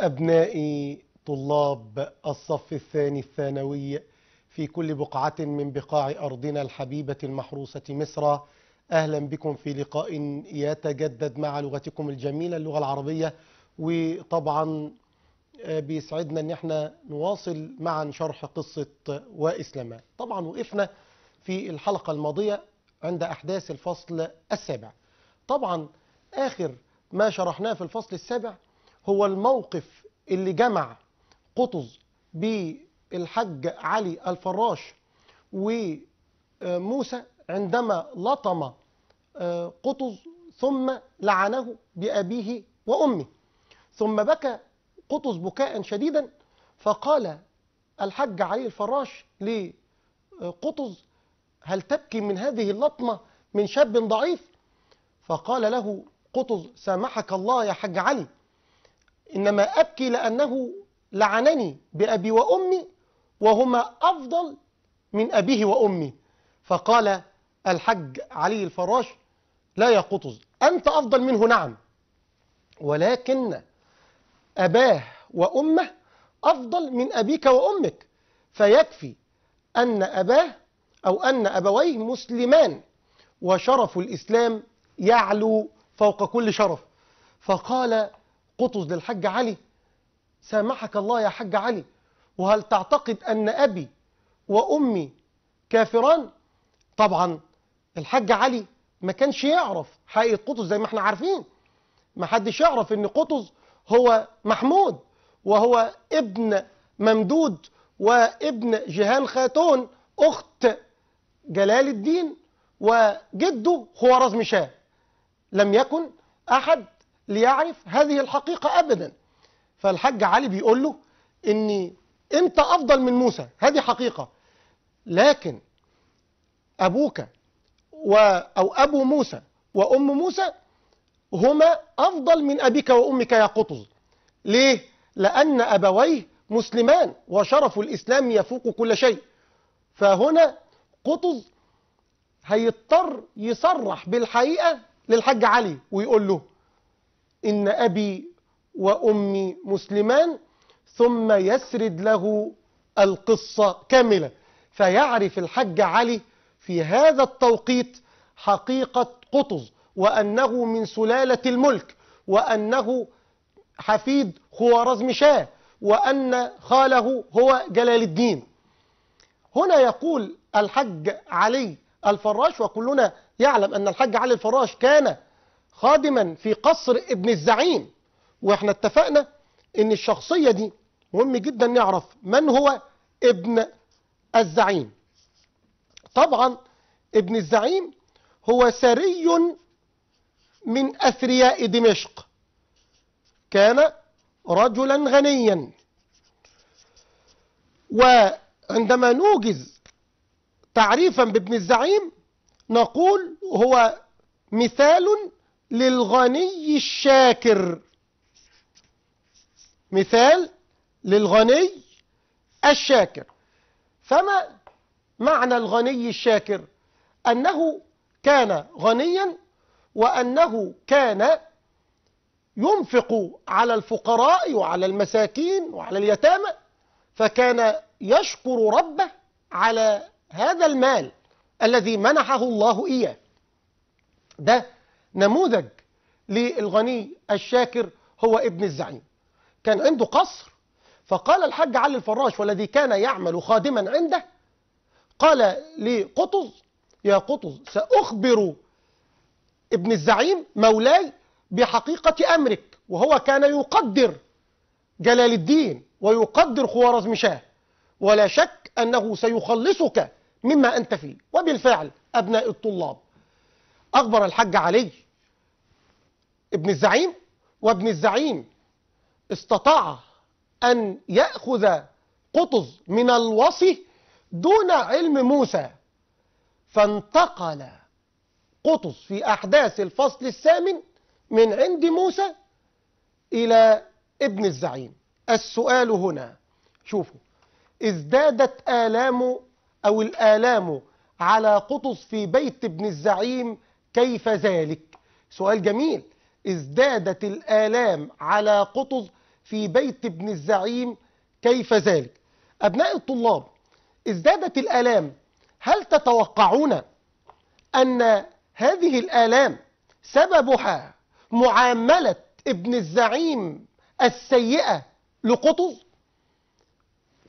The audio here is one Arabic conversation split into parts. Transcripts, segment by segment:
أبنائي طلاب الصف الثاني الثانوي في كل بقعة من بقاع أرضنا الحبيبة المحروسة مصر أهلا بكم في لقاء يتجدد مع لغتكم الجميلة اللغة العربية وطبعا آه، بيسعدنا أن احنا نواصل معا شرح قصة وإسلما طبعا وقفنا في الحلقة الماضية عند أحداث الفصل السابع طبعا آخر ما شرحناه في الفصل السابع هو الموقف اللي جمع قطز بالحج علي الفراش وموسى عندما لطم آه، قطز ثم لعنه بأبيه وأمه ثم بكى قطز بكاء شديدا فقال الحج علي الفراش لقطز آه، هل تبكي من هذه اللطمة من شاب ضعيف فقال له قطز سامحك الله يا حج علي إنما أبكي لأنه لعنني بأبي وأمي وهما أفضل من أبيه وأمي فقال الحج علي الفراش لا يا قطز أنت أفضل منه نعم ولكن أباه وأمه أفضل من أبيك وأمك فيكفي أن أباه أو أن أبويه مسلمان وشرف الإسلام يعلو فوق كل شرف فقال قطز للحج علي سامحك الله يا حج علي وهل تعتقد أن أبي وأمي كافران طبعا الحج علي ما كانش يعرف حقيقة قطز زي ما احنا عارفين ما حدش يعرف ان قطز هو محمود وهو ابن ممدود وابن جهان خاتون أخت جلال الدين وجده خوارزم شاه لم يكن أحد ليعرف هذه الحقيقة أبدا فالحج علي بيقول له إني أنت أفضل من موسى هذه حقيقة لكن أبوك و أو أبو موسى وأم موسى هما أفضل من أبيك وأمك يا قطز ليه؟ لأن أبويه مسلمان وشرف الإسلام يفوق كل شيء فهنا قطز هيضطر يصرح بالحقيقة للحج علي ويقول له إن أبي وأمي مسلمان ثم يسرد له القصة كاملة فيعرف الحج علي في هذا التوقيت حقيقة قطز وأنه من سلالة الملك وأنه حفيد خوارزم شاه وأن خاله هو جلال الدين هنا يقول الحج علي الفراش وكلنا يعلم أن الحج علي الفراش كان خادما في قصر ابن الزعيم واحنا اتفقنا ان الشخصية دي مهم جدا نعرف من هو ابن الزعيم طبعا ابن الزعيم هو سري من أثرياء دمشق كان رجلا غنيا وعندما نوجز تعريفا بابن الزعيم نقول هو مثال للغني الشاكر مثال للغني الشاكر فما معنى الغني الشاكر أنه كان غنيا وأنه كان ينفق على الفقراء وعلى المساكين وعلى اليتامى فكان يشكر ربه على هذا المال الذي منحه الله إياه ده نموذج للغني الشاكر هو ابن الزعيم كان عنده قصر فقال الحاج علي الفراش والذي كان يعمل خادما عنده قال لقطز يا قطز سأخبر ابن الزعيم مولاي بحقيقة أمرك وهو كان يقدر جلال الدين ويقدر خوارزم شاه ولا شك أنه سيخلصك مما أنت فيه وبالفعل أبناء الطلاب أخبر الحاج علي ابن الزعيم وابن الزعيم استطاع أن يأخذ قطز من الوصي دون علم موسى فانتقل قطز في أحداث الفصل الثامن من عند موسى إلى ابن الزعيم السؤال هنا شوفوا ازدادت آلام أو الآلام على قطز في بيت ابن الزعيم كيف ذلك سؤال جميل ازدادت الآلام على قطز في بيت ابن الزعيم كيف ذلك أبناء الطلاب ازدادت الآلام هل تتوقعون أن هذه الآلام سببها معاملة ابن الزعيم السيئة لقطز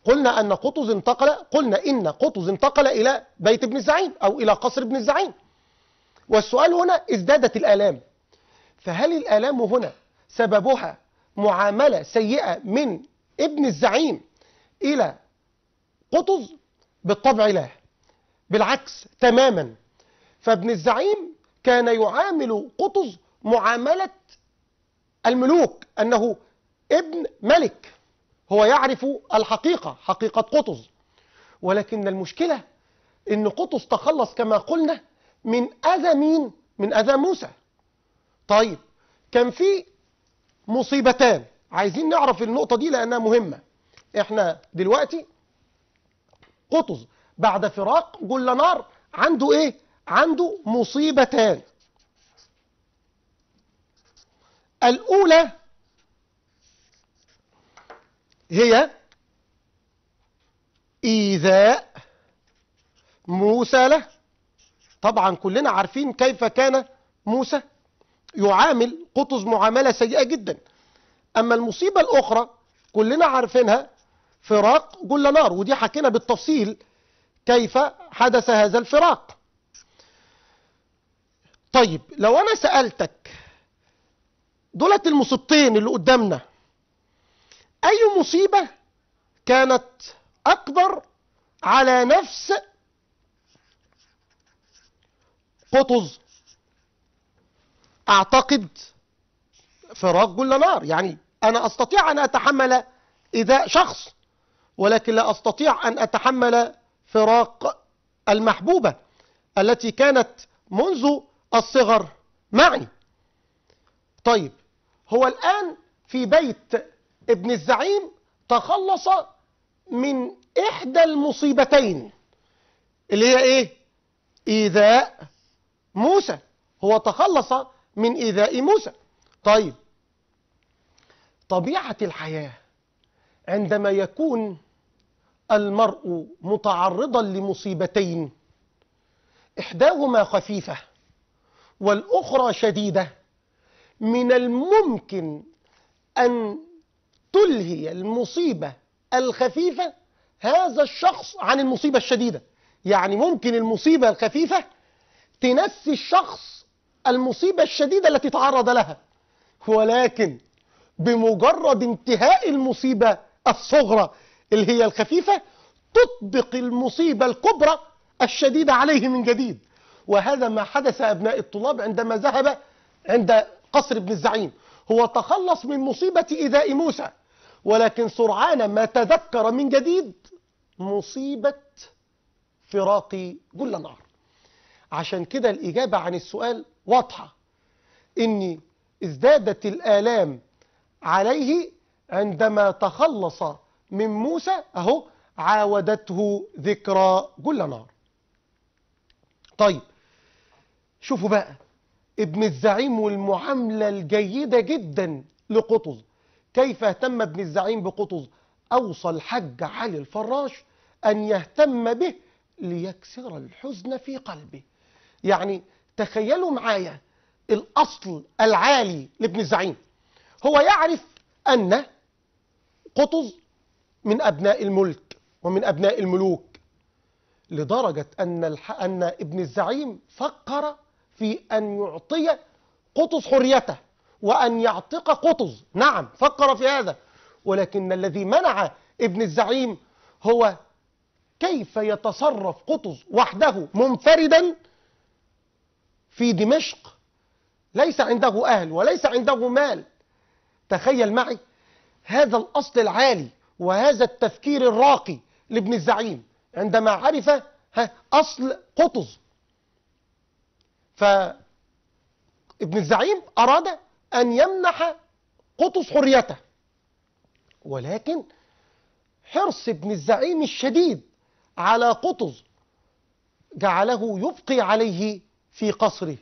قلنا أن قطز انتقل قلنا إن قطز انتقل إلى بيت ابن الزعيم أو إلى قصر ابن الزعيم والسؤال هنا ازدادت الآلام فهل الآلام هنا سببها معاملة سيئة من ابن الزعيم إلى قطز بالطبع لا بالعكس تماما فابن الزعيم كان يعامل قطز معاملة الملوك أنه ابن ملك هو يعرف الحقيقة حقيقة قطز ولكن المشكلة أن قطز تخلص كما قلنا من أذى مين؟ من أذى موسى طيب كان في مصيبتان عايزين نعرف النقطة دي لأنها مهمة احنا دلوقتي قطز بعد فراق نار عنده ايه عنده مصيبتان الأولى هي إيذاء موسى له طبعا كلنا عارفين كيف كان موسى يعامل قطز معاملة سيئة جدا أما المصيبة الأخرى كلنا عارفينها فراق جل نار ودي حكينا بالتفصيل كيف حدث هذا الفراق طيب لو أنا سألتك دولت المصيبتين اللي قدامنا أي مصيبة كانت أكبر على نفس قطز أعتقد فراغ جل نار يعني أنا أستطيع أن أتحمل إذا شخص ولكن لا أستطيع أن أتحمل فراق المحبوبة التي كانت منذ الصغر معي طيب هو الآن في بيت ابن الزعيم تخلص من إحدى المصيبتين اللي هي إيه؟ إيذاء موسى هو تخلص من إيذاء موسى طيب طبيعة الحياة عندما يكون المرء متعرضا لمصيبتين إحداهما خفيفة والأخرى شديدة من الممكن أن تلهي المصيبة الخفيفة هذا الشخص عن المصيبة الشديدة يعني ممكن المصيبة الخفيفة تنسي الشخص المصيبة الشديدة التي تعرض لها ولكن بمجرد انتهاء المصيبة الصغرى اللي هي الخفيفة تطبق المصيبة الكبرى الشديدة عليه من جديد وهذا ما حدث أبناء الطلاب عندما ذهب عند قصر ابن الزعيم هو تخلص من مصيبة إيذاء موسى ولكن سرعان ما تذكر من جديد مصيبة فراق جل نار عشان كده الإجابة عن السؤال واضحة إني ازدادت الآلام عليه عندما تخلص من موسى أهو عاودته ذكرى جل نار طيب شوفوا بقى ابن الزعيم والمعاملة الجيدة جدا لقطز كيف اهتم ابن الزعيم بقطز أوصى الحج علي الفراش أن يهتم به ليكسر الحزن في قلبه يعني تخيلوا معايا الأصل العالي لابن الزعيم هو يعرف أن قطز من أبناء الملك ومن أبناء الملوك لدرجة أن, أن ابن الزعيم فكر في أن يعطي قطز حريته وأن يعتق قطز نعم فكر في هذا ولكن الذي منع ابن الزعيم هو كيف يتصرف قطز وحده منفردا في دمشق ليس عنده أهل وليس عنده مال تخيل معي هذا الأصل العالي وهذا التفكير الراقي لابن الزعيم عندما عرف أصل قطز فابن الزعيم أراد أن يمنح قطز حريته ولكن حرص ابن الزعيم الشديد على قطز جعله يبقي عليه في قصره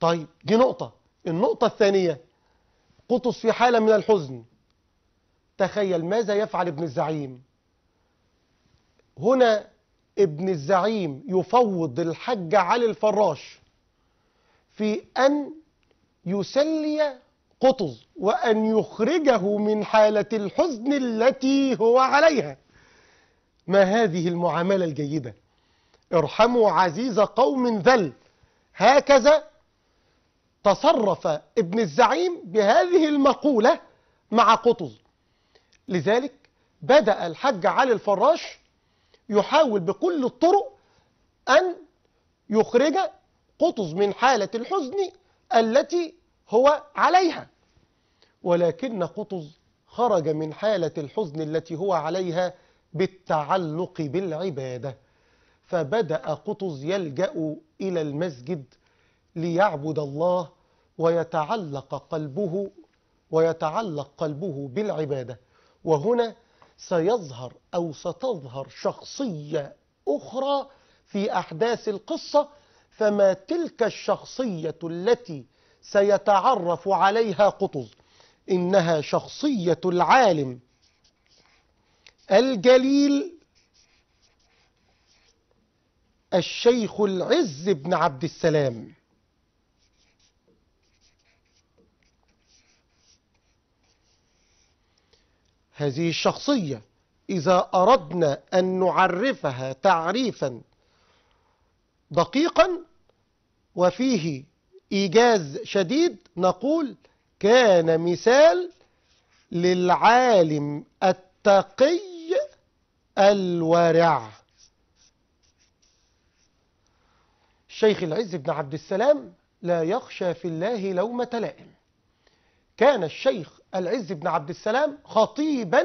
طيب دي نقطة النقطة الثانية قطز في حالة من الحزن تخيل ماذا يفعل ابن الزعيم هنا ابن الزعيم يفوض الحج علي الفراش في أن يسلي قطز وأن يخرجه من حالة الحزن التي هو عليها ما هذه المعاملة الجيدة ارحموا عزيز قوم ذل هكذا تصرف ابن الزعيم بهذه المقولة مع قطز لذلك بدأ الحج علي الفراش يحاول بكل الطرق أن يخرج قطز من حالة الحزن التي هو عليها ولكن قطز خرج من حالة الحزن التي هو عليها بالتعلق بالعبادة فبدأ قطز يلجأ إلى المسجد ليعبد الله ويتعلق قلبه ويتعلق قلبه بالعبادة وهنا سيظهر أو ستظهر شخصية أخرى في أحداث القصة فما تلك الشخصية التي سيتعرف عليها قطز إنها شخصية العالم الجليل الشيخ العز بن عبد السلام هذه الشخصية إذا أردنا أن نعرفها تعريفا دقيقا وفيه إيجاز شديد نقول كان مثال للعالم التقي الورع شيخ العز بن عبد السلام لا يخشى في الله لومة لائم كان الشيخ العز بن عبد السلام خطيبا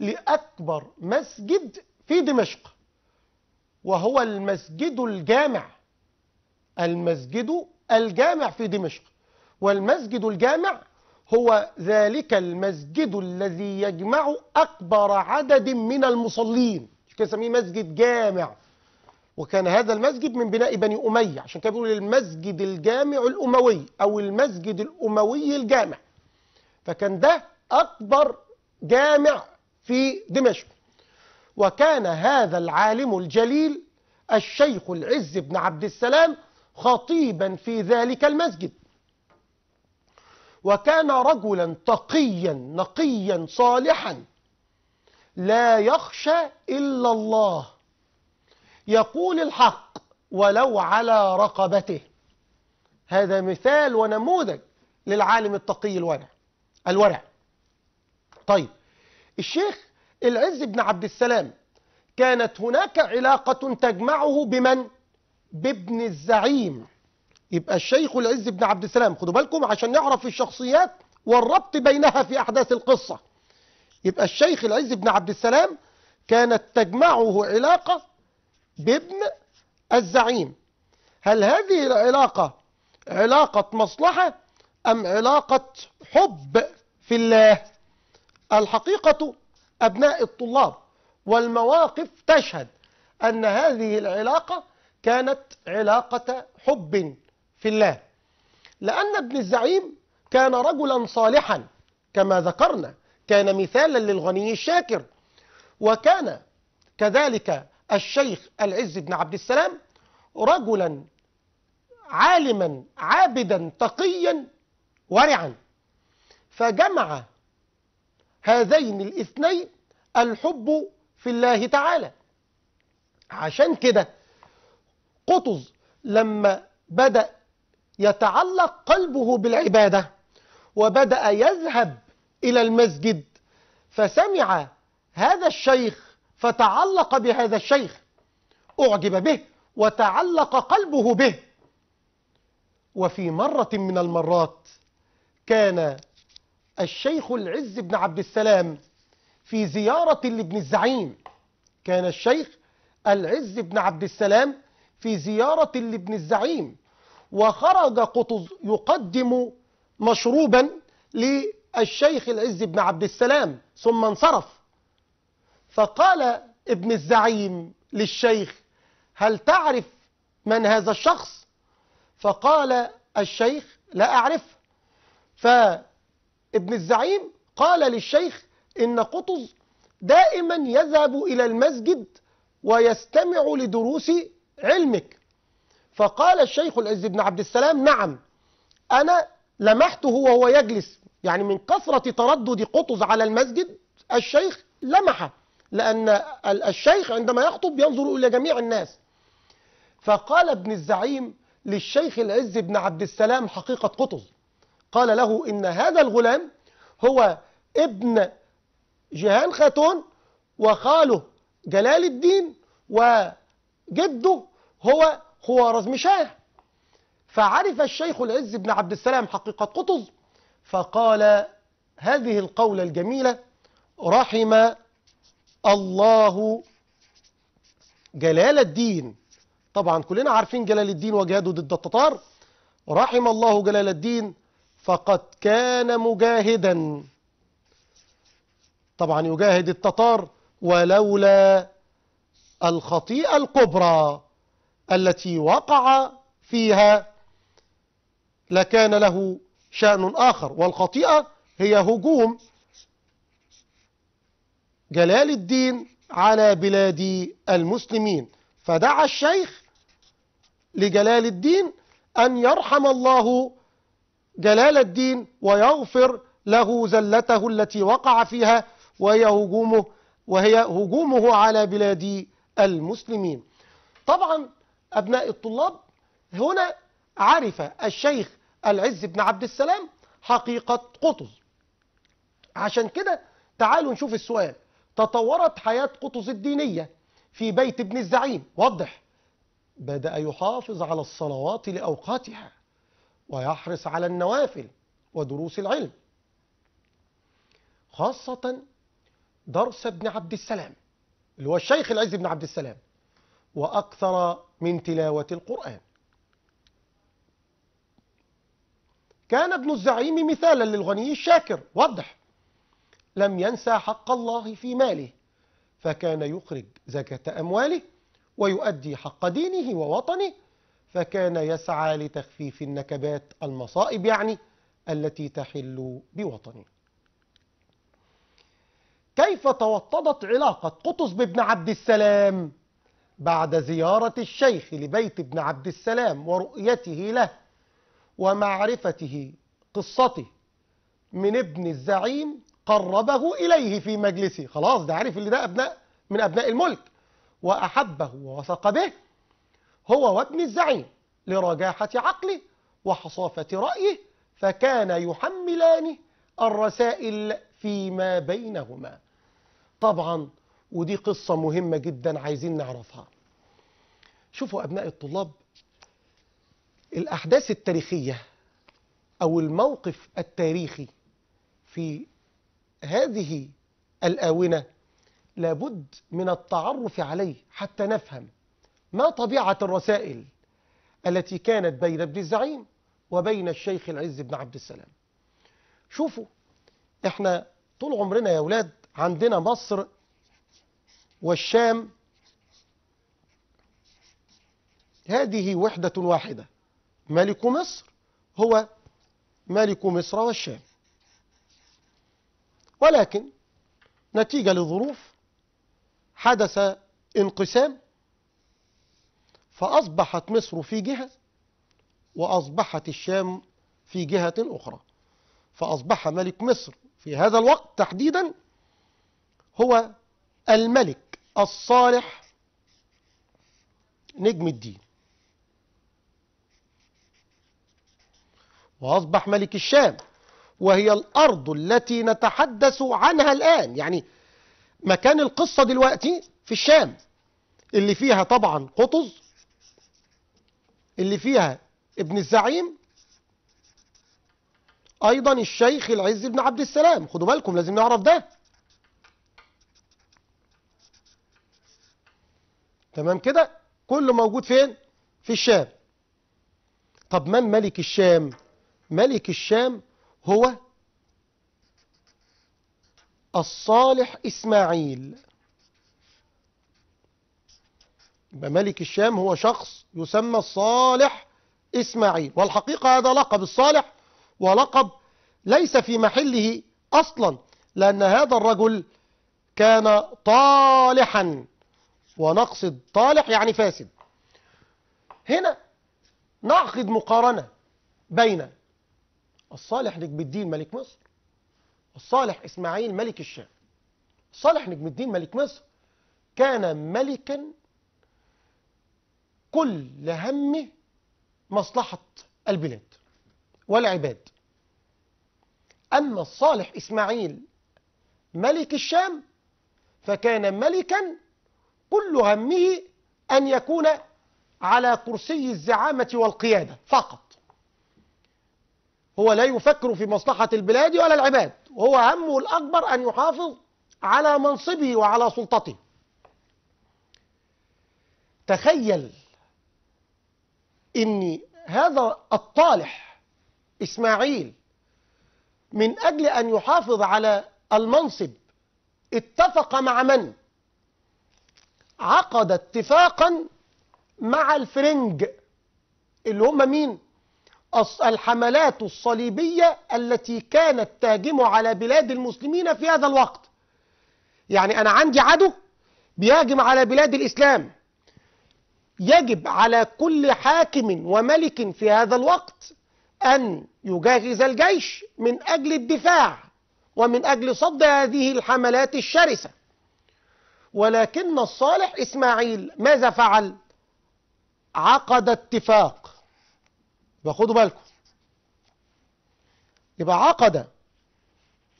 لأكبر مسجد في دمشق وهو المسجد الجامع المسجد الجامع في دمشق والمسجد الجامع هو ذلك المسجد الذي يجمع أكبر عدد من المصلين كده مسجد جامع وكان هذا المسجد من بناء بني أمية عشان كده بيقول المسجد الجامع الأموي أو المسجد الأموي الجامع فكان ده أكبر جامع في دمشق وكان هذا العالم الجليل الشيخ العز بن عبد السلام خطيبا في ذلك المسجد وكان رجلا تقيا نقيا صالحا لا يخشى إلا الله يقول الحق ولو على رقبته هذا مثال ونموذج للعالم التقي الورع الورع طيب الشيخ العز بن عبد السلام كانت هناك علاقة تجمعه بمن؟ بابن الزعيم يبقى الشيخ العز بن عبد السلام خدوا بالكم عشان نعرف الشخصيات والربط بينها في أحداث القصة يبقى الشيخ العز بن عبد السلام كانت تجمعه علاقة بابن الزعيم هل هذه العلاقة علاقة مصلحة أم علاقة حب في الله الحقيقة أبناء الطلاب والمواقف تشهد أن هذه العلاقة كانت علاقة حب في الله لأن ابن الزعيم كان رجلا صالحا كما ذكرنا كان مثالا للغني الشاكر وكان كذلك الشيخ العز بن عبد السلام رجلا عالما عابدا تقيا ورعا فجمع هذين الاثنين الحب في الله تعالى عشان كده قطز لما بدأ يتعلق قلبه بالعبادة وبدأ يذهب إلى المسجد فسمع هذا الشيخ فتعلق بهذا الشيخ أعجب به وتعلق قلبه به وفي مرة من المرات كان الشيخ العز بن عبد السلام في زيارة لابن الزعيم كان الشيخ العز بن عبد السلام في زيارة لابن الزعيم وخرج قطز يقدم مشروبا للشيخ العز بن عبد السلام ثم انصرف فقال ابن الزعيم للشيخ هل تعرف من هذا الشخص فقال الشيخ لا أعرفه فابن الزعيم قال للشيخ إن قطز دائما يذهب إلى المسجد ويستمع لدروس علمك فقال الشيخ العز بن عبد السلام نعم أنا لمحته وهو يجلس يعني من كثرة تردد قطز على المسجد الشيخ لمحه لأن الشيخ عندما يخطب ينظر إلى جميع الناس فقال ابن الزعيم للشيخ العز بن عبد السلام حقيقة قطز قال له إن هذا الغلام هو ابن جهان خاتون وخاله جلال الدين وجده هو خوارزم شاه فعرف الشيخ العز بن عبد السلام حقيقة قطز فقال هذه القولة الجميلة رحم الله جلال الدين طبعا كلنا عارفين جلال الدين وجهاده ضد التتار رحم الله جلال الدين فقد كان مجاهدا طبعا يجاهد التتار ولولا الخطيئة الكبرى التي وقع فيها لكان له شأن آخر والخطيئة هي هجوم جلال الدين على بلاد المسلمين فدعا الشيخ لجلال الدين أن يرحم الله جلال الدين ويغفر له زلته التي وقع فيها وهي هجومه وهي هجومه على بلاد المسلمين طبعا أبناء الطلاب هنا عرف الشيخ العز بن عبد السلام حقيقة قطز عشان كده تعالوا نشوف السؤال تطورت حياة قطز الدينية في بيت ابن الزعيم واضح بدأ يحافظ على الصلوات لأوقاتها ويحرص على النوافل ودروس العلم خاصة درس ابن عبد السلام اللي هو الشيخ العز بن عبد السلام وأكثر من تلاوة القرآن كان ابن الزعيم مثالا للغني الشاكر واضح لم ينسى حق الله في ماله فكان يخرج زكاة أمواله ويؤدي حق دينه ووطنه فكان يسعى لتخفيف النكبات المصائب يعني التي تحل بوطنه كيف توطدت علاقة قطز بابن عبد السلام بعد زيارة الشيخ لبيت ابن عبد السلام ورؤيته له ومعرفته قصته من ابن الزعيم قربه إليه في مجلسه خلاص ده عارف اللي ده أبناء من أبناء الملك وأحبه ووثق به هو وابن الزعيم لرجاحة عقله وحصافة رأيه فكان يحملان الرسائل فيما بينهما طبعا ودي قصة مهمة جدا عايزين نعرفها شوفوا أبناء الطلاب الأحداث التاريخية أو الموقف التاريخي في هذه الآونة لابد من التعرف عليه حتى نفهم ما طبيعة الرسائل التي كانت بين ابن الزعيم وبين الشيخ العز بن عبد السلام شوفوا احنا طول عمرنا يا أولاد عندنا مصر والشام هذه وحدة واحدة ملك مصر هو ملك مصر والشام ولكن نتيجة لظروف حدث انقسام فأصبحت مصر في جهة وأصبحت الشام في جهة أخرى فأصبح ملك مصر في هذا الوقت تحديدا هو الملك الصالح نجم الدين وأصبح ملك الشام وهي الأرض التي نتحدث عنها الآن يعني مكان القصة دلوقتي في الشام اللي فيها طبعا قطز اللي فيها ابن الزعيم أيضا الشيخ العز بن عبد السلام خدوا بالكم لازم نعرف ده تمام كده كله موجود فين في الشام طب من ملك الشام ملك الشام هو الصالح إسماعيل يبقى ملك الشام هو شخص يسمى الصالح إسماعيل والحقيقة هذا لقب الصالح ولقب ليس في محله أصلا لأن هذا الرجل كان طالحا ونقصد طالح يعني فاسد هنا نعقد مقارنة بين الصالح نجم الدين ملك مصر الصالح إسماعيل ملك الشام الصالح نجم الدين ملك مصر كان ملكا كل همه مصلحة البلاد والعباد أما الصالح إسماعيل ملك الشام فكان ملكا كل همه أن يكون على كرسي الزعامة والقيادة فقط هو لا يفكر في مصلحة البلاد ولا العباد وهو همه الأكبر أن يحافظ على منصبه وعلى سلطته تخيل إن هذا الطالح إسماعيل من أجل أن يحافظ على المنصب اتفق مع من؟ عقد اتفاقا مع الفرنج اللي هم مين؟ الحملات الصليبية التي كانت تهجم على بلاد المسلمين في هذا الوقت يعني أنا عندي عدو بيهاجم على بلاد الإسلام يجب على كل حاكم وملك في هذا الوقت أن يجهز الجيش من أجل الدفاع ومن أجل صد هذه الحملات الشرسة ولكن الصالح إسماعيل ماذا فعل؟ عقد اتفاق وخدوا بالكم يبقى عقد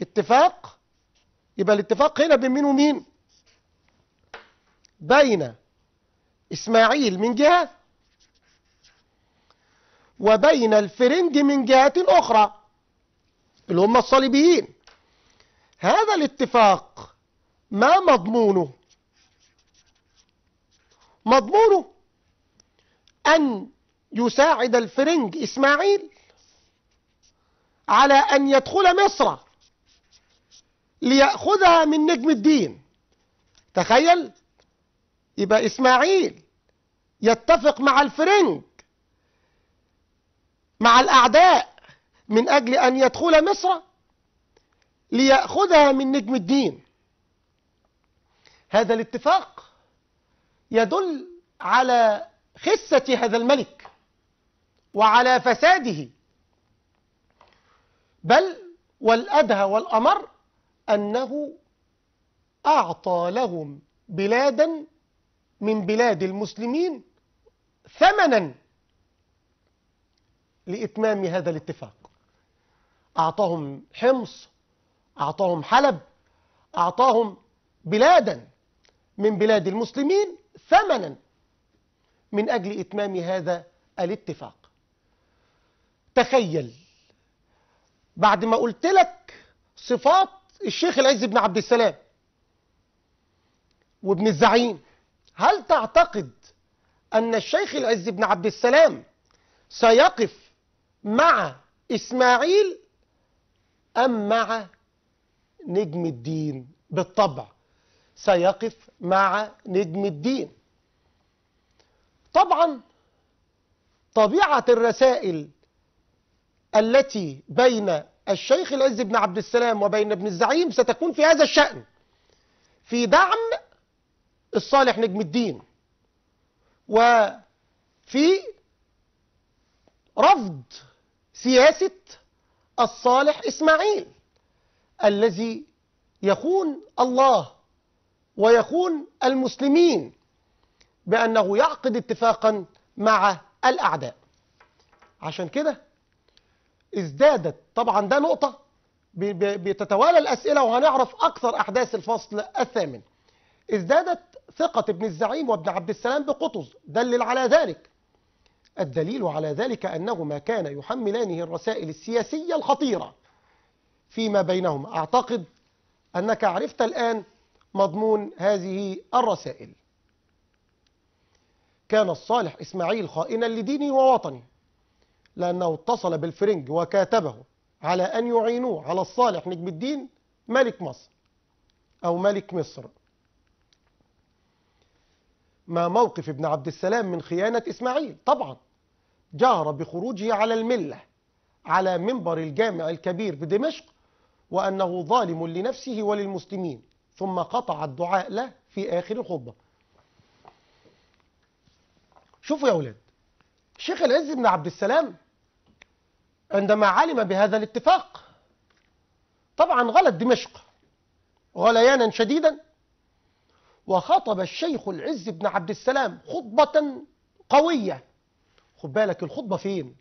اتفاق يبقى الاتفاق هنا بين مين ومين بين إسماعيل من جهة وبين الفرنج من جهة أخرى اللي هم الصليبيين هذا الاتفاق ما مضمونه مضمونه أن يساعد الفرنج إسماعيل على أن يدخل مصر ليأخذها من نجم الدين تخيل يبقى إسماعيل يتفق مع الفرنج مع الأعداء من أجل أن يدخل مصر ليأخذها من نجم الدين هذا الاتفاق يدل على خسة هذا الملك وعلى فساده بل والأدهى والأمر أنه أعطى لهم بلادا من بلاد المسلمين ثمنا لإتمام هذا الاتفاق أعطاهم حمص أعطاهم حلب أعطاهم بلادا من بلاد المسلمين ثمنا من أجل إتمام هذا الاتفاق تخيل بعد ما قلت لك صفات الشيخ العز بن عبد السلام وابن الزعيم هل تعتقد أن الشيخ العز بن عبد السلام سيقف مع إسماعيل أم مع نجم الدين بالطبع سيقف مع نجم الدين طبعا طبيعة الرسائل التي بين الشيخ العز بن عبد السلام وبين ابن الزعيم ستكون في هذا الشأن في دعم الصالح نجم الدين وفي رفض سياسة الصالح إسماعيل الذي يخون الله ويخون المسلمين بأنه يعقد اتفاقا مع الأعداء عشان كده ازدادت طبعا ده نقطة بتتوالى الأسئلة وهنعرف أكثر أحداث الفصل الثامن ازدادت ثقة ابن الزعيم وابن عبد السلام بقطز دلل على ذلك الدليل على ذلك أنهما كان يحملانه الرسائل السياسية الخطيرة فيما بينهما أعتقد أنك عرفت الآن مضمون هذه الرسائل كان الصالح إسماعيل خائنا لديني ووطني لأنه اتصل بالفرنج وكاتبه على أن يعينوه على الصالح نجم الدين ملك مصر أو ملك مصر ما موقف ابن عبد السلام من خيانة إسماعيل طبعا جهر بخروجه على الملة على منبر الجامع الكبير بدمشق وأنه ظالم لنفسه وللمسلمين ثم قطع الدعاء له في آخر الخطبة شوفوا يا أولاد شيخ العز بن عبد السلام عندما علم بهذا الاتفاق طبعا غلت دمشق غليانا شديدا وخطب الشيخ العز بن عبد السلام خطبة قوية خد بالك الخطبة فين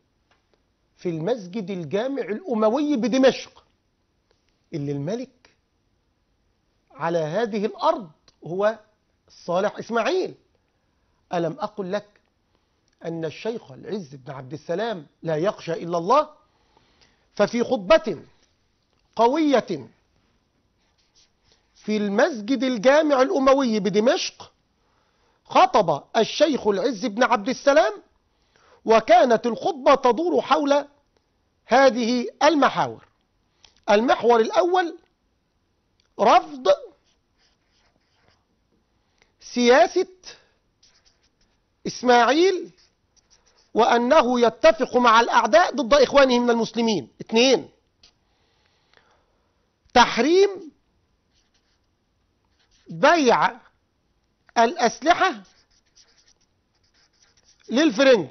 في المسجد الجامع الأموي بدمشق اللي الملك على هذه الأرض هو صالح إسماعيل ألم أقل لك أن الشيخ العز بن عبد السلام لا يخشى إلا الله ففي خطبة قوية في المسجد الجامع الأموي بدمشق خطب الشيخ العز بن عبد السلام وكانت الخطبة تدور حول هذه المحاور المحور الأول رفض سياسة إسماعيل وأنه يتفق مع الأعداء ضد إخوانه من المسلمين اثنين تحريم بيع الأسلحة للفرنج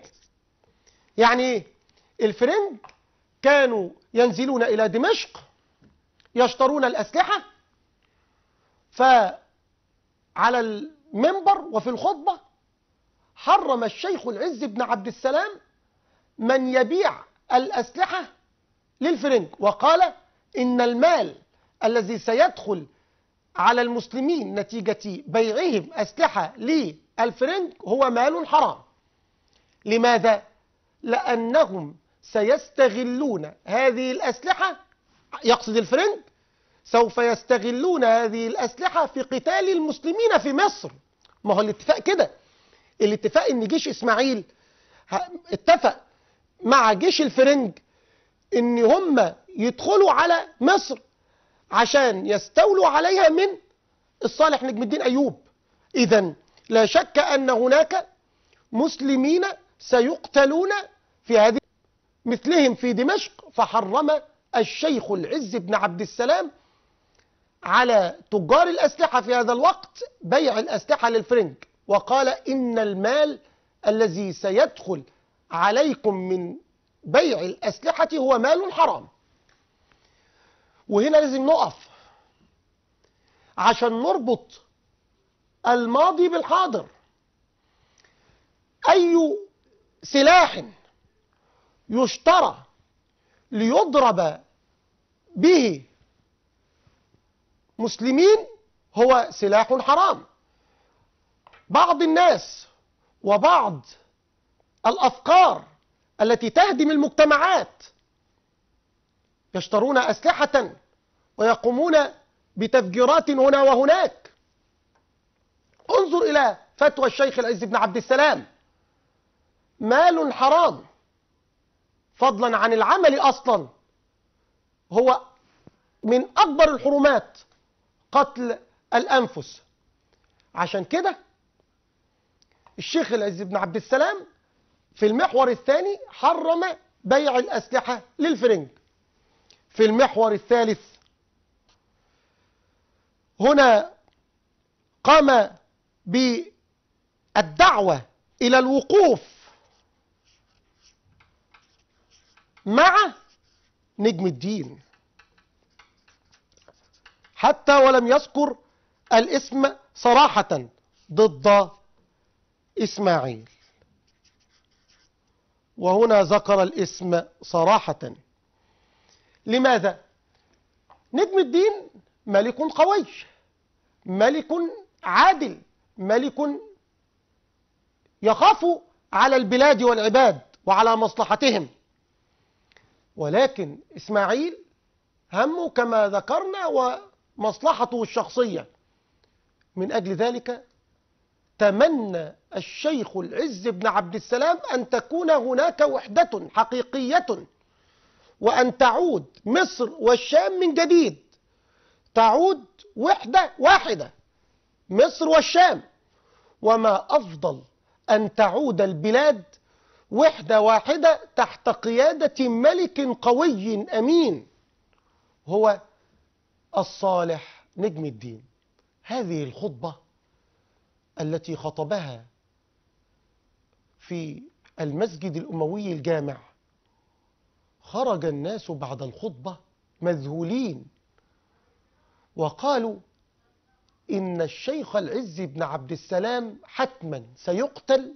يعني ايه الفرنج كانوا ينزلون إلى دمشق يشترون الأسلحة فعلى المنبر وفي الخطبة حرم الشيخ العز بن عبد السلام من يبيع الأسلحة للفرنج وقال إن المال الذي سيدخل على المسلمين نتيجة بيعهم أسلحة للفرنج هو مال حرام لماذا؟ لأنهم سيستغلون هذه الأسلحة يقصد الفرنج سوف يستغلون هذه الأسلحة في قتال المسلمين في مصر ما هو الاتفاق كده الاتفاق ان جيش اسماعيل اتفق مع جيش الفرنج ان هم يدخلوا على مصر عشان يستولوا عليها من الصالح نجم الدين ايوب اذا لا شك ان هناك مسلمين سيقتلون في هذه مثلهم في دمشق فحرم الشيخ العز بن عبد السلام على تجار الأسلحة في هذا الوقت بيع الأسلحة للفرنج وقال إن المال الذي سيدخل عليكم من بيع الأسلحة هو مال حرام وهنا لازم نقف عشان نربط الماضي بالحاضر أي سلاح يشترى ليضرب به مسلمين هو سلاح حرام بعض الناس وبعض الأفكار التي تهدم المجتمعات يشترون أسلحة ويقومون بتفجيرات هنا وهناك انظر إلى فتوى الشيخ العز بن عبد السلام مال حرام فضلا عن العمل أصلا هو من أكبر الحرمات قتل الأنفس عشان كده الشيخ العز بن عبد السلام في المحور الثاني حرم بيع الأسلحة للفرنج في المحور الثالث هنا قام بالدعوة إلى الوقوف مع نجم الدين حتى ولم يذكر الاسم صراحة ضد إسماعيل وهنا ذكر الاسم صراحة لماذا؟ نجم الدين ملك قوي ملك عادل ملك يخاف على البلاد والعباد وعلى مصلحتهم ولكن إسماعيل همه كما ذكرنا ومصلحته الشخصية من أجل ذلك تمنى الشيخ العز بن عبد السلام أن تكون هناك وحدة حقيقية وأن تعود مصر والشام من جديد تعود وحدة واحدة مصر والشام وما أفضل أن تعود البلاد وحدة واحدة تحت قيادة ملك قوي أمين هو الصالح نجم الدين هذه الخطبة التي خطبها في المسجد الأموي الجامع خرج الناس بعد الخطبة مذهولين وقالوا إن الشيخ العز بن عبد السلام حتما سيقتل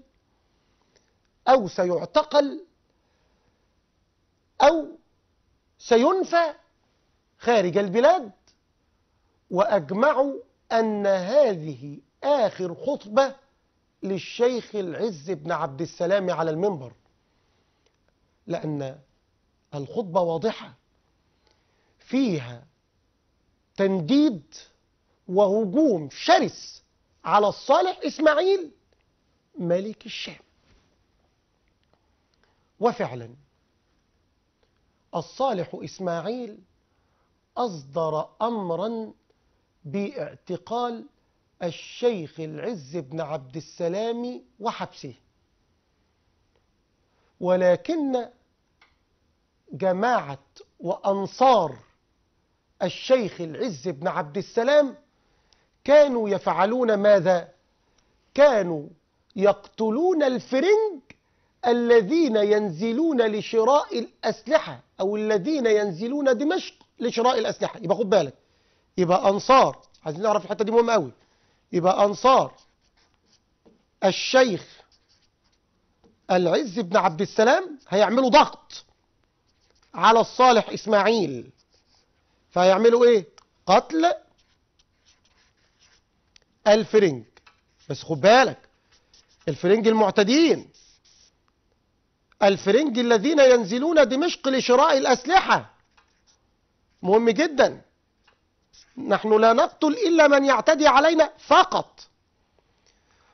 أو سيعتقل أو سينفى خارج البلاد وأجمعوا أن هذه آخر خطبة للشيخ العز بن عبد السلام على المنبر لأن الخطبة واضحة فيها تنديد وهجوم شرس على الصالح إسماعيل ملك الشام وفعلا الصالح إسماعيل أصدر أمرا باعتقال الشيخ العز بن عبد السلام وحبسه ولكن جماعة وأنصار الشيخ العز بن عبد السلام كانوا يفعلون ماذا؟ كانوا يقتلون الفرنج الذين ينزلون لشراء الأسلحة أو الذين ينزلون دمشق لشراء الأسلحة يبقى خد بالك يبقى أنصار عايزين نعرف الحتة دي مهمة قوي يبقى أنصار الشيخ العز بن عبد السلام هيعملوا ضغط على الصالح إسماعيل فهيعملوا إيه قتل الفرنج بس خد بالك الفرنج المعتدين الفرنج الذين ينزلون دمشق لشراء الأسلحة مهم جدا نحن لا نقتل إلا من يعتدي علينا فقط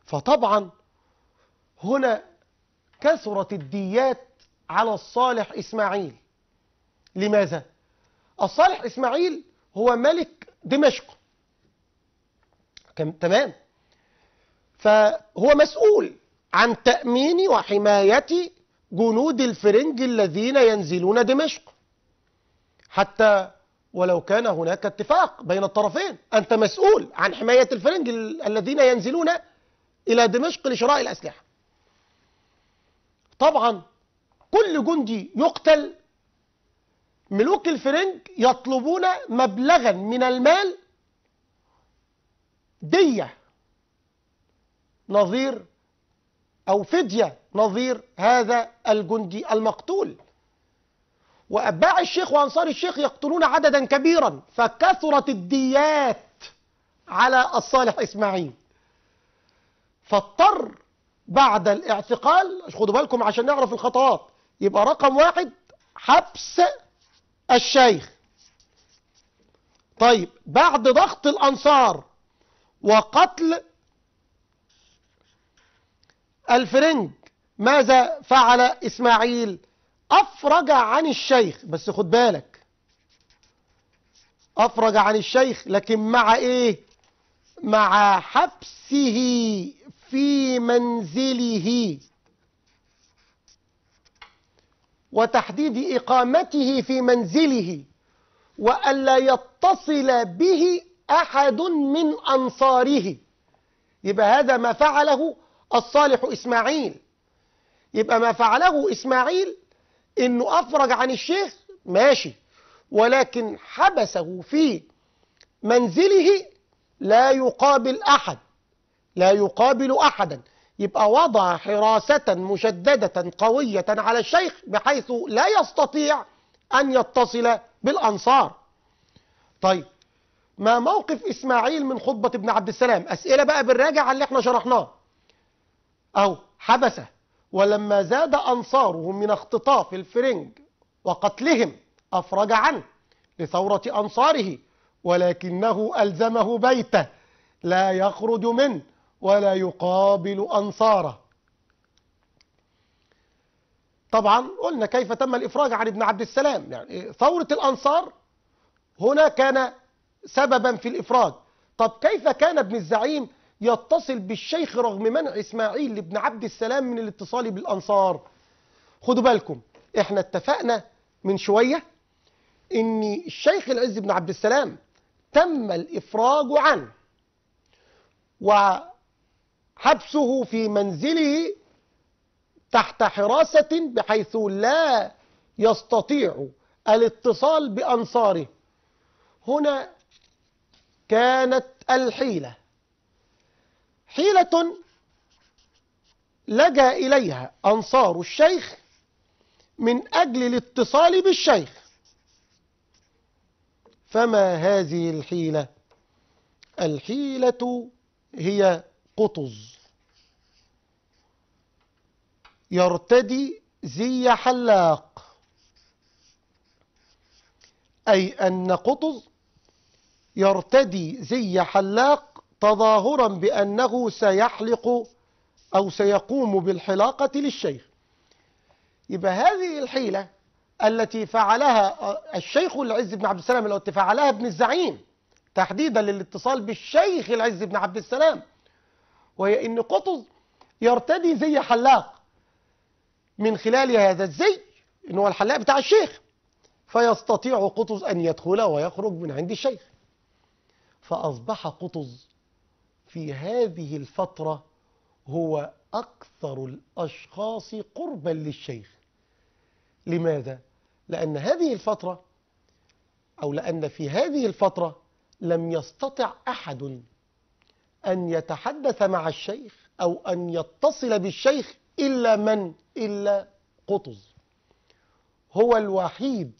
فطبعا هنا كثرت الديات على الصالح إسماعيل لماذا؟ الصالح إسماعيل هو ملك دمشق تمام فهو مسؤول عن تأمين وحماية جنود الفرنج الذين ينزلون دمشق حتى ولو كان هناك اتفاق بين الطرفين أنت مسؤول عن حماية الفرنج الذين ينزلون إلى دمشق لشراء الأسلحة طبعا كل جندي يقتل ملوك الفرنج يطلبون مبلغا من المال دية نظير أو فدية نظير هذا الجندي المقتول وأتباع الشيخ وأنصار الشيخ يقتلون عددا كبيرا فكثرت الديات على الصالح إسماعيل فاضطر بعد الاعتقال خدوا بالكم عشان نعرف الخطوات يبقى رقم واحد حبس الشيخ طيب بعد ضغط الأنصار وقتل الفرنج ماذا فعل إسماعيل أفرج عن الشيخ بس خد بالك أفرج عن الشيخ لكن مع إيه مع حبسه في منزله وتحديد إقامته في منزله وألا يتصل به أحد من أنصاره يبقى هذا ما فعله الصالح إسماعيل يبقى ما فعله إسماعيل انه افرج عن الشيخ ماشي ولكن حبسه في منزله لا يقابل احد لا يقابل احدا يبقى وضع حراسة مشددة قوية على الشيخ بحيث لا يستطيع أن يتصل بالأنصار طيب ما موقف إسماعيل من خطبة ابن عبد السلام أسئلة بقى بالراجع على اللي احنا شرحناه أو حبسه ولما زاد أنصارهم من اختطاف الفرنج وقتلهم أفرج عنه لثورة أنصاره ولكنه ألزمه بيته لا يخرج منه ولا يقابل أنصاره طبعا قلنا كيف تم الإفراج عن ابن عبد السلام يعني ثورة الأنصار هنا كان سببا في الإفراج طب كيف كان ابن الزعيم يتصل بالشيخ رغم منع إسماعيل بن عبد السلام من الاتصال بالأنصار خدوا بالكم احنا اتفقنا من شوية ان الشيخ العز بن عبد السلام تم الإفراج عنه وحبسه في منزله تحت حراسة بحيث لا يستطيع الاتصال بأنصاره هنا كانت الحيلة حيلة لجأ إليها أنصار الشيخ من أجل الاتصال بالشيخ فما هذه الحيلة الحيلة هي قطز يرتدي زي حلاق أي أن قطز يرتدي زي حلاق تظاهرا بأنه سيحلق أو سيقوم بالحلاقة للشيخ يبقى هذه الحيلة التي فعلها الشيخ العز بن عبد السلام التي فعلها ابن الزعيم تحديدا للاتصال بالشيخ العز بن عبد السلام وهي ان قطز يرتدي زي حلاق من خلال هذا الزي ان هو الحلاق بتاع الشيخ فيستطيع قطز ان يدخل ويخرج من عند الشيخ فاصبح قطز في هذه الفترة هو أكثر الأشخاص قربا للشيخ لماذا؟ لأن هذه الفترة أو لأن في هذه الفترة لم يستطع أحد أن يتحدث مع الشيخ أو أن يتصل بالشيخ إلا من؟ إلا قطز هو الوحيد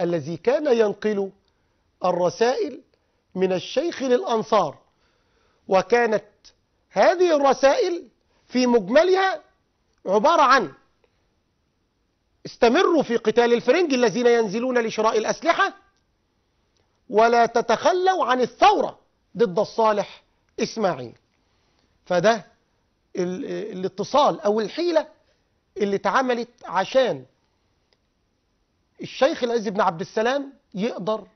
الذي كان ينقل الرسائل من الشيخ للأنصار وكانت هذه الرسائل في مجملها عبارة عن استمروا في قتال الفرنج الذين ينزلون لشراء الأسلحة ولا تتخلوا عن الثورة ضد الصالح إسماعيل فده الاتصال أو الحيلة اللي اتعملت عشان الشيخ العز بن عبد السلام يقدر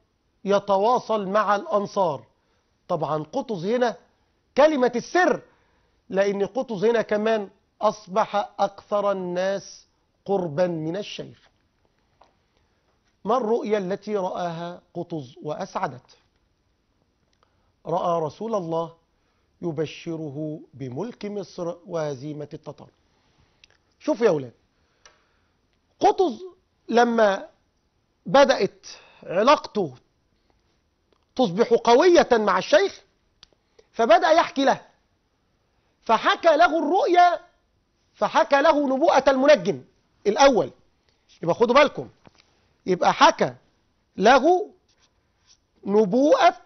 يتواصل مع الأنصار طبعا قطز هنا كلمة السر لأن قطز هنا كمان أصبح أكثر الناس قربا من الشيخ ما الرؤيا التي رآها قطز وأسعدته رأى رسول الله يبشره بملك مصر وهزيمة التتار شوف يا أولاد قطز لما بدأت علاقته تصبح قوية مع الشيخ فبدأ يحكي له فحكى له الرؤيا فحكى له نبوءة المنجم الأول يبقى خدوا بالكم يبقى حكى له نبوءة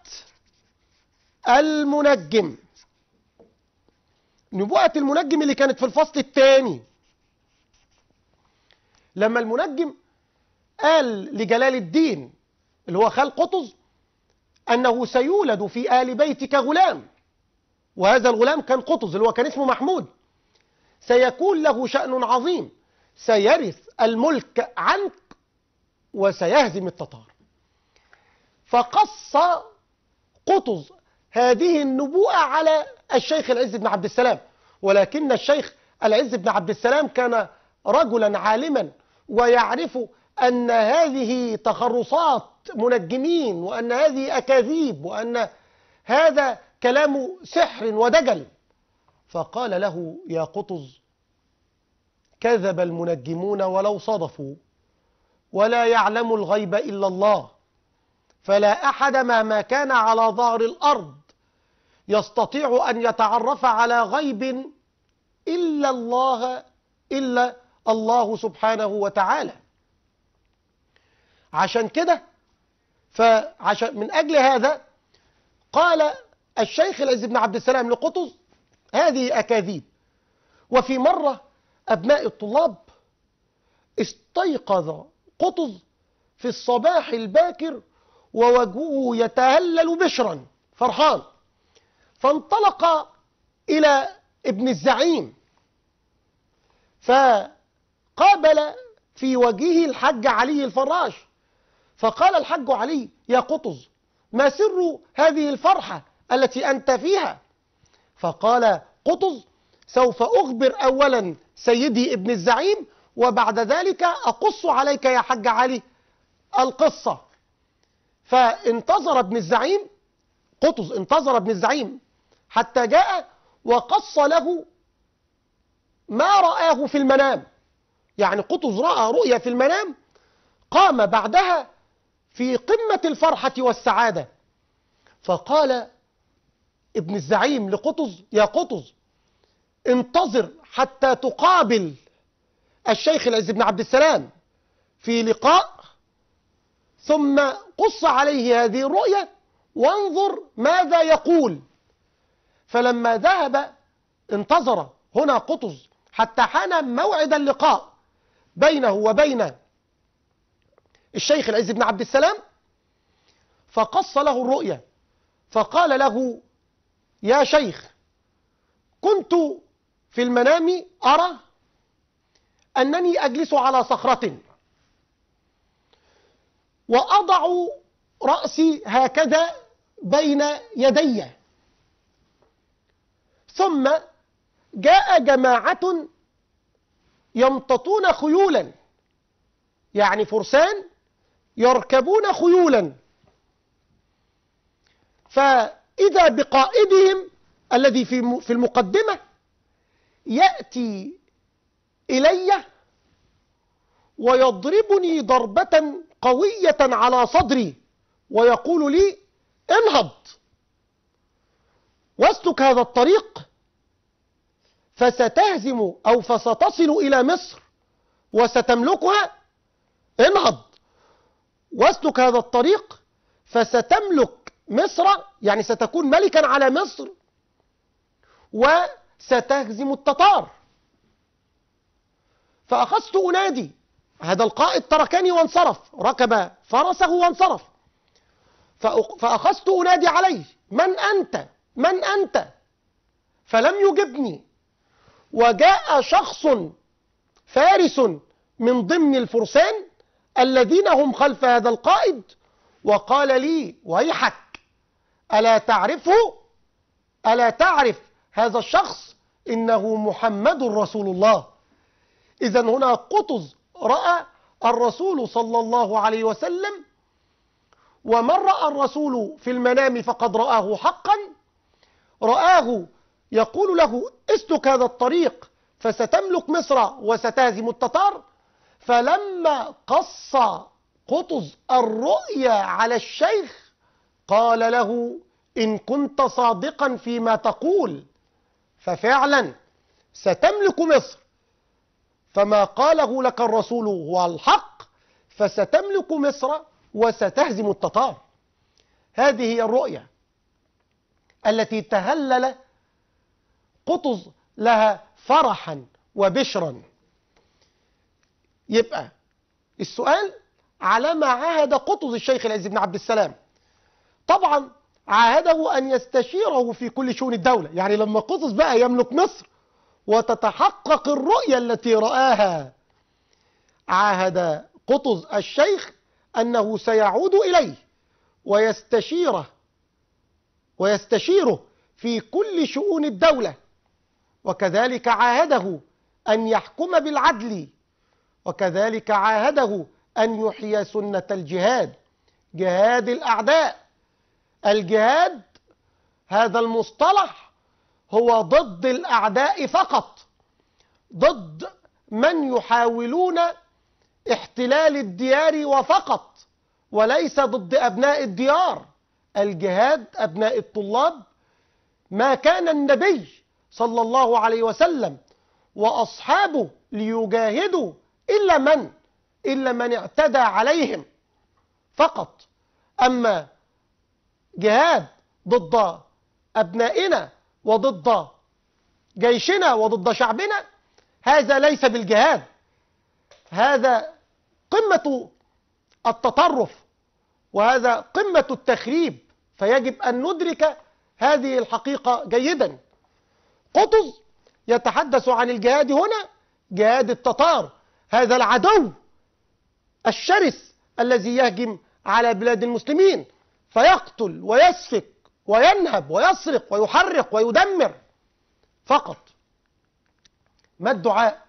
المنجم نبوءة المنجم اللي كانت في الفصل الثاني لما المنجم قال لجلال الدين اللي هو خال قطز أنه سيولد في آل بيتك غلام وهذا الغلام كان قطز اللي هو كان اسمه محمود سيكون له شأن عظيم سيرث الملك عنك وسيهزم التتار فقص قطز هذه النبوءة على الشيخ العز بن عبد السلام ولكن الشيخ العز بن عبد السلام كان رجلا عالما ويعرف أن هذه تخرصات منجمين وأن هذه أكاذيب وأن هذا كلام سحر ودجل فقال له يا قطز كذب المنجمون ولو صدفوا ولا يعلم الغيب إلا الله فلا أحد مهما كان على ظهر الأرض يستطيع أن يتعرف على غيب إلا الله إلا الله سبحانه وتعالى عشان كده فعشان من أجل هذا قال الشيخ العز بن عبد السلام لقطز هذه أكاذيب وفي مرة أبناء الطلاب استيقظ قطز في الصباح الباكر ووجهه يتهلل بشرا فرحان فانطلق إلى ابن الزعيم فقابل في وجهه الحج علي الفراش فقال الحج علي يا قطز ما سر هذه الفرحة التي أنت فيها فقال قطز سوف أخبر أولا سيدي ابن الزعيم وبعد ذلك أقص عليك يا حج علي القصة فانتظر ابن الزعيم قطز انتظر ابن الزعيم حتى جاء وقص له ما رآه في المنام يعني قطز رأى رؤيا في المنام قام بعدها في قمة الفرحة والسعادة فقال ابن الزعيم لقطز يا قطز انتظر حتى تقابل الشيخ العز بن عبد السلام في لقاء ثم قص عليه هذه الرؤية وانظر ماذا يقول فلما ذهب انتظر هنا قطز حتى حان موعد اللقاء بينه وبين الشيخ العز بن عبد السلام فقص له الرؤية فقال له يا شيخ كنت في المنام أرى أنني أجلس على صخرة وأضع رأسي هكذا بين يدي ثم جاء جماعة يمتطون خيولا يعني فرسان يركبون خيولا ف إذا بقائدهم الذي في في المقدمة يأتي إلي ويضربني ضربة قوية على صدري ويقول لي انهض واسلك هذا الطريق فستهزم أو فستصل إلى مصر وستملكها انهض واسلك هذا الطريق فستملك مصر يعني ستكون ملكا على مصر وستهزم التتار فأخذت أنادي هذا القائد تركني وانصرف ركب فرسه وانصرف فأخذت أنادي عليه من أنت من أنت فلم يجبني وجاء شخص فارس من ضمن الفرسان الذين هم خلف هذا القائد وقال لي ويحك ألا تعرفه ألا تعرف هذا الشخص إنه محمد رسول الله إذا هنا قطز رأى الرسول صلى الله عليه وسلم ومن رأى الرسول في المنام فقد رآه حقا رآه يقول له اسلك هذا الطريق فستملك مصر وستهزم التتار فلما قص قطز الرؤيا على الشيخ قال له إن كنت صادقا فيما تقول ففعلا ستملك مصر فما قاله لك الرسول هو الحق فستملك مصر وستهزم التتار هذه هي الرؤية التي تهلل قطز لها فرحا وبشرا يبقى السؤال على ما عهد قطز الشيخ العز بن عبد السلام طبعا عاهده أن يستشيره في كل شؤون الدولة يعني لما قطز بقى يملك مصر وتتحقق الرؤية التي رآها عاهد قطز الشيخ أنه سيعود إليه ويستشيره ويستشيره في كل شؤون الدولة وكذلك عاهده أن يحكم بالعدل وكذلك عاهده أن يحيي سنة الجهاد جهاد الأعداء الجهاد هذا المصطلح هو ضد الأعداء فقط ضد من يحاولون احتلال الديار وفقط وليس ضد أبناء الديار الجهاد أبناء الطلاب ما كان النبي صلى الله عليه وسلم وأصحابه ليجاهدوا إلا من إلا من اعتدى عليهم فقط أما جهاد ضد أبنائنا وضد جيشنا وضد شعبنا هذا ليس بالجهاد هذا قمة التطرف وهذا قمة التخريب فيجب أن ندرك هذه الحقيقة جيدا قطز يتحدث عن الجهاد هنا جهاد التتار هذا العدو الشرس الذي يهجم على بلاد المسلمين فيقتل ويسفك وينهب ويسرق ويحرق ويدمر فقط ما الدعاء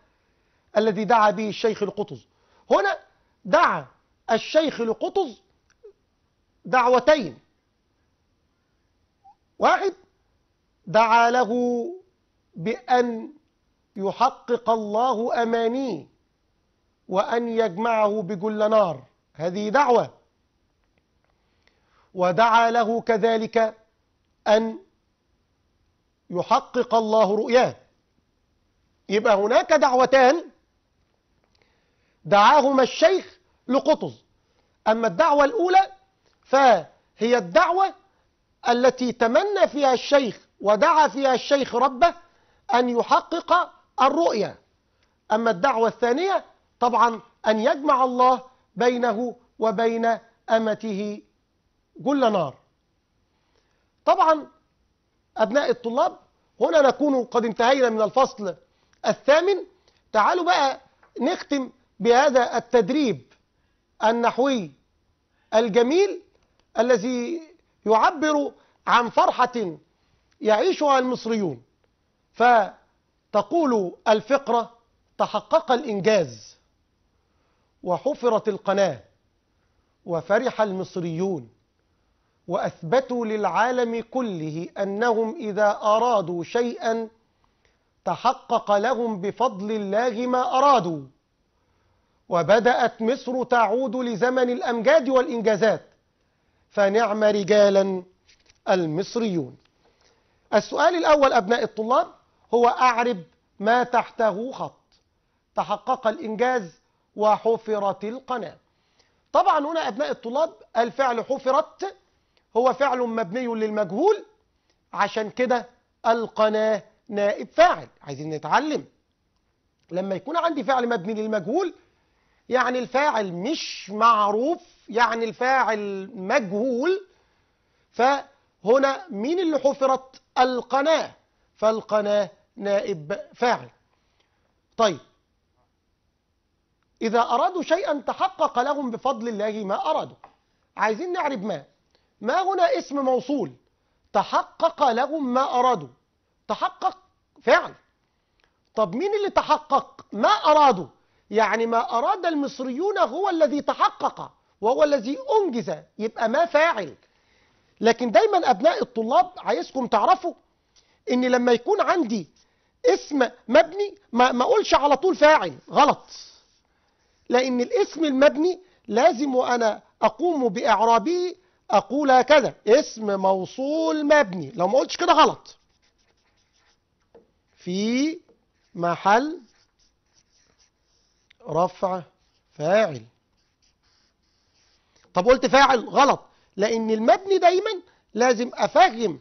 الذي دعا به الشيخ القطز هنا دعا الشيخ القطز دعوتين واحد دعا له بأن يحقق الله أمانيه وأن يجمعه بجل نار هذه دعوة ودعا له كذلك أن يحقق الله رؤياه يبقى هناك دعوتان دعاهما الشيخ لقطز أما الدعوة الأولى فهي الدعوة التي تمنى فيها الشيخ ودعا فيها الشيخ ربه أن يحقق الرؤية أما الدعوة الثانية طبعا أن يجمع الله بينه وبين أمته جل نار طبعا أبناء الطلاب هنا نكون قد انتهينا من الفصل الثامن تعالوا بقى نختم بهذا التدريب النحوي الجميل الذي يعبر عن فرحة يعيشها المصريون فتقول الفقرة تحقق الإنجاز وحفرت القناة وفرح المصريون وأثبتوا للعالم كله أنهم إذا أرادوا شيئا تحقق لهم بفضل الله ما أرادوا وبدأت مصر تعود لزمن الأمجاد والإنجازات فنعم رجالا المصريون السؤال الأول أبناء الطلاب هو أعرب ما تحته خط تحقق الإنجاز وحفرت القناة طبعا هنا أبناء الطلاب الفعل حفرت هو فعل مبني للمجهول عشان كده القناه نائب فاعل عايزين نتعلم لما يكون عندي فعل مبني للمجهول يعني الفاعل مش معروف يعني الفاعل مجهول فهنا مين اللي حفرت القناة فالقناة نائب فاعل طيب إذا أرادوا شيئا تحقق لهم بفضل الله ما أرادوا عايزين نعرف ما ما هنا اسم موصول تحقق لهم ما أرادوا تحقق فعل طب مين اللي تحقق ما أرادوا يعني ما أراد المصريون هو الذي تحقق وهو الذي أنجز يبقى ما فاعل لكن دايما أبناء الطلاب عايزكم تعرفوا إن لما يكون عندي اسم مبني ما, ما أقولش على طول فاعل غلط لأن الاسم المبني لازم وأنا أقوم بإعرابه أقول هكذا اسم موصول مبني لو ما قلتش كده غلط في محل رفع فاعل طب قلت فاعل غلط لأن المبني دايما لازم أفهم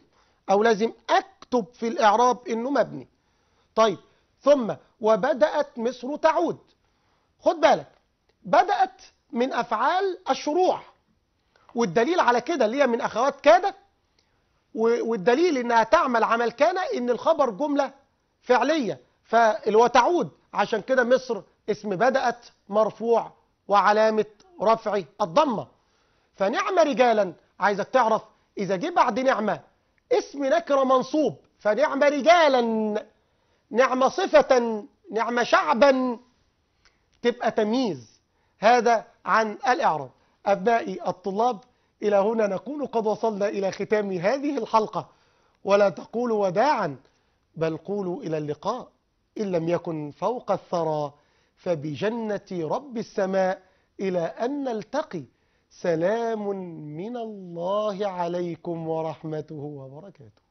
أو لازم أكتب في الإعراب إنه مبني طيب ثم وبدأت مصر تعود خد بالك بدأت من أفعال الشروع والدليل على كده اللي هي من أخوات كاده والدليل إنها تعمل عمل كان إن الخبر جملة فعلية فالوتعود عشان كده مصر اسم بدأت مرفوع وعلامة رفع الضمة فنعمة رجالا عايزك تعرف إذا جه بعد نعمة اسم نكرة منصوب فنعمة رجالا نعمة صفة نعمة شعبا تبقى تمييز هذا عن الإعراب أبنائي الطلاب إلى هنا نكون قد وصلنا إلى ختام هذه الحلقة ولا تقولوا وداعا بل قولوا إلى اللقاء إن لم يكن فوق الثرى فبجنة رب السماء إلى أن نلتقي سلام من الله عليكم ورحمته وبركاته